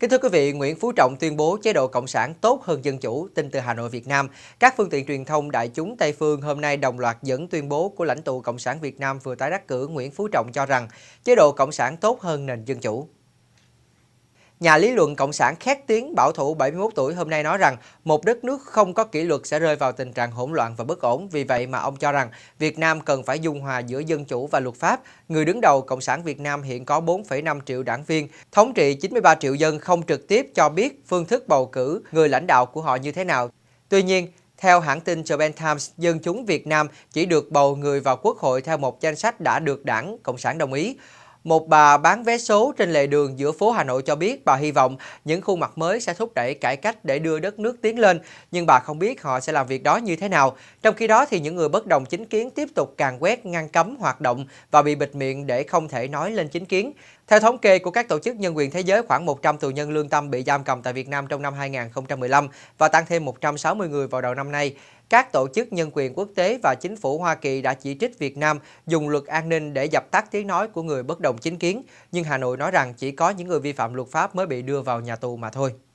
Kính thưa quý vị, Nguyễn Phú Trọng tuyên bố chế độ Cộng sản tốt hơn dân chủ, tin từ Hà Nội Việt Nam. Các phương tiện truyền thông đại chúng Tây Phương hôm nay đồng loạt dẫn tuyên bố của lãnh tụ Cộng sản Việt Nam vừa tái đắc cử Nguyễn Phú Trọng cho rằng chế độ Cộng sản tốt hơn nền dân chủ. Nhà lý luận Cộng sản khét tiếng bảo thủ 71 tuổi hôm nay nói rằng một đất nước không có kỷ luật sẽ rơi vào tình trạng hỗn loạn và bất ổn. Vì vậy mà ông cho rằng Việt Nam cần phải dung hòa giữa dân chủ và luật pháp. Người đứng đầu Cộng sản Việt Nam hiện có 4,5 triệu đảng viên, thống trị 93 triệu dân không trực tiếp cho biết phương thức bầu cử người lãnh đạo của họ như thế nào. Tuy nhiên, theo hãng tin Japan Times, dân chúng Việt Nam chỉ được bầu người vào quốc hội theo một danh sách đã được đảng Cộng sản đồng ý. Một bà bán vé số trên lề đường giữa phố Hà Nội cho biết bà hy vọng những khuôn mặt mới sẽ thúc đẩy cải cách để đưa đất nước tiến lên, nhưng bà không biết họ sẽ làm việc đó như thế nào. Trong khi đó thì những người bất đồng chính kiến tiếp tục càng quét, ngăn cấm hoạt động và bị bịt miệng để không thể nói lên chính kiến. Theo thống kê của các tổ chức nhân quyền thế giới, khoảng 100 tù nhân lương tâm bị giam cầm tại Việt Nam trong năm 2015 và tăng thêm 160 người vào đầu năm nay. Các tổ chức nhân quyền quốc tế và chính phủ Hoa Kỳ đã chỉ trích Việt Nam dùng luật an ninh để dập tắt tiếng nói của người bất đồng đồng chính kiến, nhưng Hà Nội nói rằng chỉ có những người vi phạm luật pháp mới bị đưa vào nhà tù mà thôi.